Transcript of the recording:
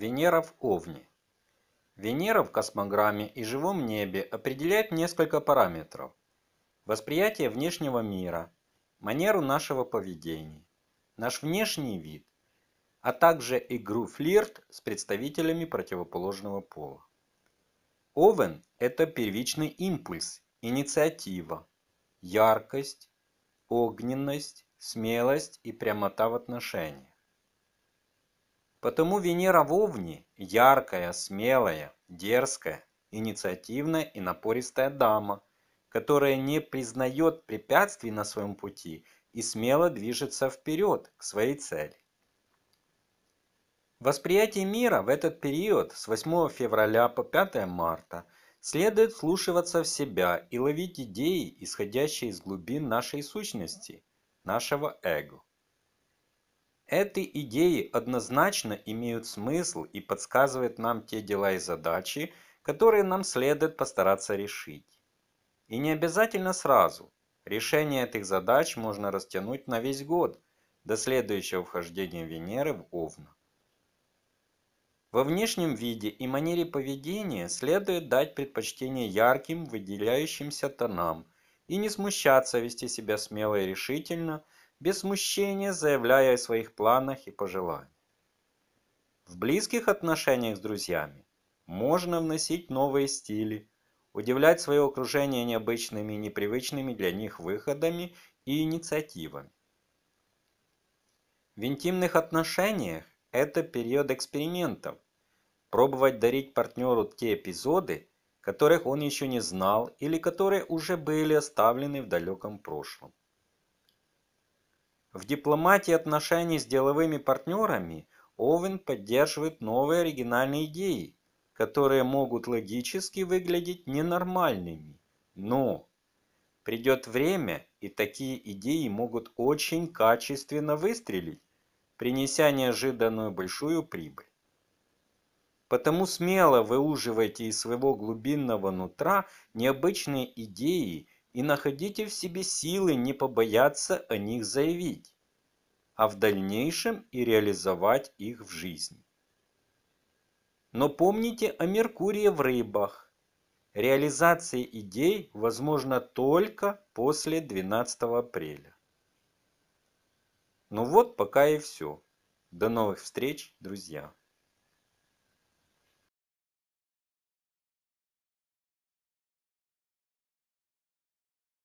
Венера в Овне. Венера в космограмме и живом небе определяет несколько параметров. Восприятие внешнего мира, манеру нашего поведения, наш внешний вид, а также игру флирт с представителями противоположного пола. Овен – это первичный импульс, инициатива, яркость, огненность, смелость и прямота в отношениях. Потому Венера в Овне – яркая, смелая, дерзкая, инициативная и напористая дама, которая не признает препятствий на своем пути и смело движется вперед к своей цели. Восприятие мира в этот период с 8 февраля по 5 марта следует вслушиваться в себя и ловить идеи, исходящие из глубин нашей сущности, нашего эго. Эти идеи однозначно имеют смысл и подсказывают нам те дела и задачи, которые нам следует постараться решить. И не обязательно сразу. Решение этих задач можно растянуть на весь год, до следующего вхождения Венеры в Овна. Во внешнем виде и манере поведения следует дать предпочтение ярким, выделяющимся тонам и не смущаться вести себя смело и решительно – без смущения заявляя о своих планах и пожеланиях. В близких отношениях с друзьями можно вносить новые стили, удивлять свое окружение необычными и непривычными для них выходами и инициативами. В интимных отношениях это период экспериментов. Пробовать дарить партнеру те эпизоды, которых он еще не знал или которые уже были оставлены в далеком прошлом. В дипломатии отношений с деловыми партнерами Овен поддерживает новые оригинальные идеи, которые могут логически выглядеть ненормальными. Но придет время, и такие идеи могут очень качественно выстрелить, принеся неожиданную большую прибыль. Потому смело выуживайте из своего глубинного нутра необычные идеи и находите в себе силы не побояться о них заявить, а в дальнейшем и реализовать их в жизни. Но помните о Меркурии в рыбах. Реализация идей возможна только после 12 апреля. Ну вот пока и все. До новых встреч, друзья!